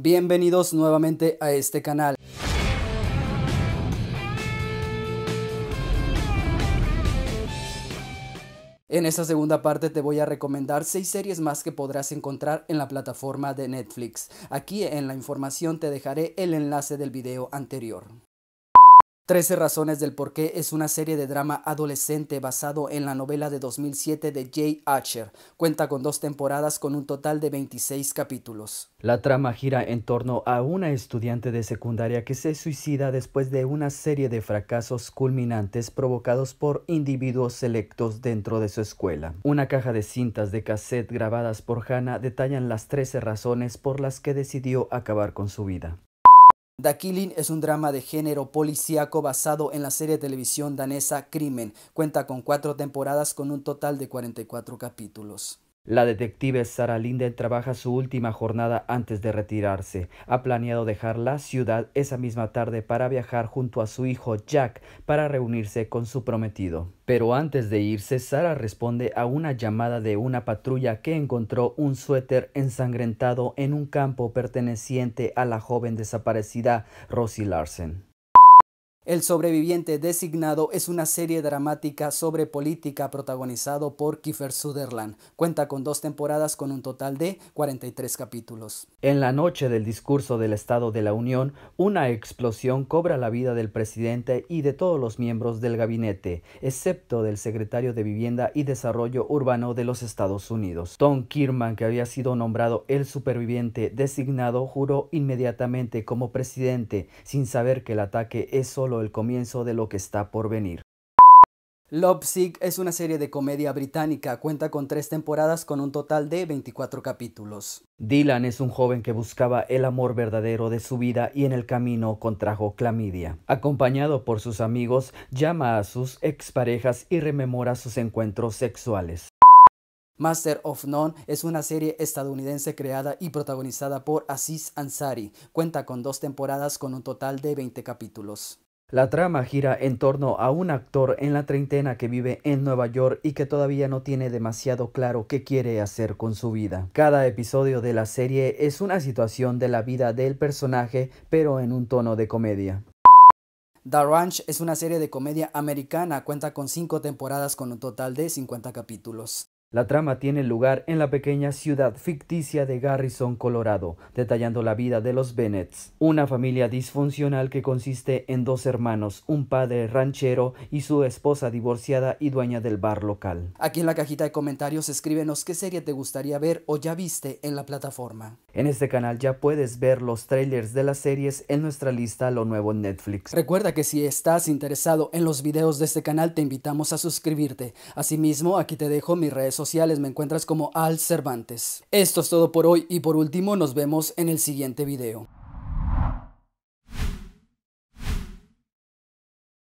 Bienvenidos nuevamente a este canal. En esta segunda parte te voy a recomendar seis series más que podrás encontrar en la plataforma de Netflix. Aquí en la información te dejaré el enlace del video anterior. 13 razones del por qué es una serie de drama adolescente basado en la novela de 2007 de Jay Asher. Cuenta con dos temporadas con un total de 26 capítulos. La trama gira en torno a una estudiante de secundaria que se suicida después de una serie de fracasos culminantes provocados por individuos selectos dentro de su escuela. Una caja de cintas de cassette grabadas por Hannah detallan las 13 razones por las que decidió acabar con su vida. The Killing es un drama de género policíaco basado en la serie de televisión danesa Crimen. Cuenta con cuatro temporadas con un total de 44 capítulos. La detective Sara Linden trabaja su última jornada antes de retirarse. Ha planeado dejar la ciudad esa misma tarde para viajar junto a su hijo Jack para reunirse con su prometido. Pero antes de irse, Sara responde a una llamada de una patrulla que encontró un suéter ensangrentado en un campo perteneciente a la joven desaparecida Rosie Larsen. El sobreviviente designado es una serie dramática sobre política protagonizado por Kiefer Sutherland. Cuenta con dos temporadas con un total de 43 capítulos. En la noche del discurso del Estado de la Unión, una explosión cobra la vida del presidente y de todos los miembros del gabinete, excepto del secretario de Vivienda y Desarrollo Urbano de los Estados Unidos. Tom Kirman, que había sido nombrado el superviviente designado, juró inmediatamente como presidente, sin saber que el ataque es solo el comienzo de lo que está por venir. Love es una serie de comedia británica, cuenta con tres temporadas con un total de 24 capítulos. Dylan es un joven que buscaba el amor verdadero de su vida y en el camino contrajo clamidia. Acompañado por sus amigos, llama a sus exparejas y rememora sus encuentros sexuales. Master of None es una serie estadounidense creada y protagonizada por Aziz Ansari. Cuenta con dos temporadas con un total de 20 capítulos. La trama gira en torno a un actor en la treintena que vive en Nueva York y que todavía no tiene demasiado claro qué quiere hacer con su vida. Cada episodio de la serie es una situación de la vida del personaje, pero en un tono de comedia. The Ranch es una serie de comedia americana, cuenta con cinco temporadas con un total de 50 capítulos. La trama tiene lugar en la pequeña ciudad ficticia de Garrison, Colorado, detallando la vida de los Bennetts una familia disfuncional que consiste en dos hermanos, un padre ranchero y su esposa divorciada y dueña del bar local. Aquí en la cajita de comentarios escríbenos qué serie te gustaría ver o ya viste en la plataforma. En este canal ya puedes ver los trailers de las series en nuestra lista Lo Nuevo en Netflix. Recuerda que si estás interesado en los videos de este canal te invitamos a suscribirte. Asimismo, aquí te dejo mis redes sociales me encuentras como Al Cervantes. Esto es todo por hoy y por último nos vemos en el siguiente video.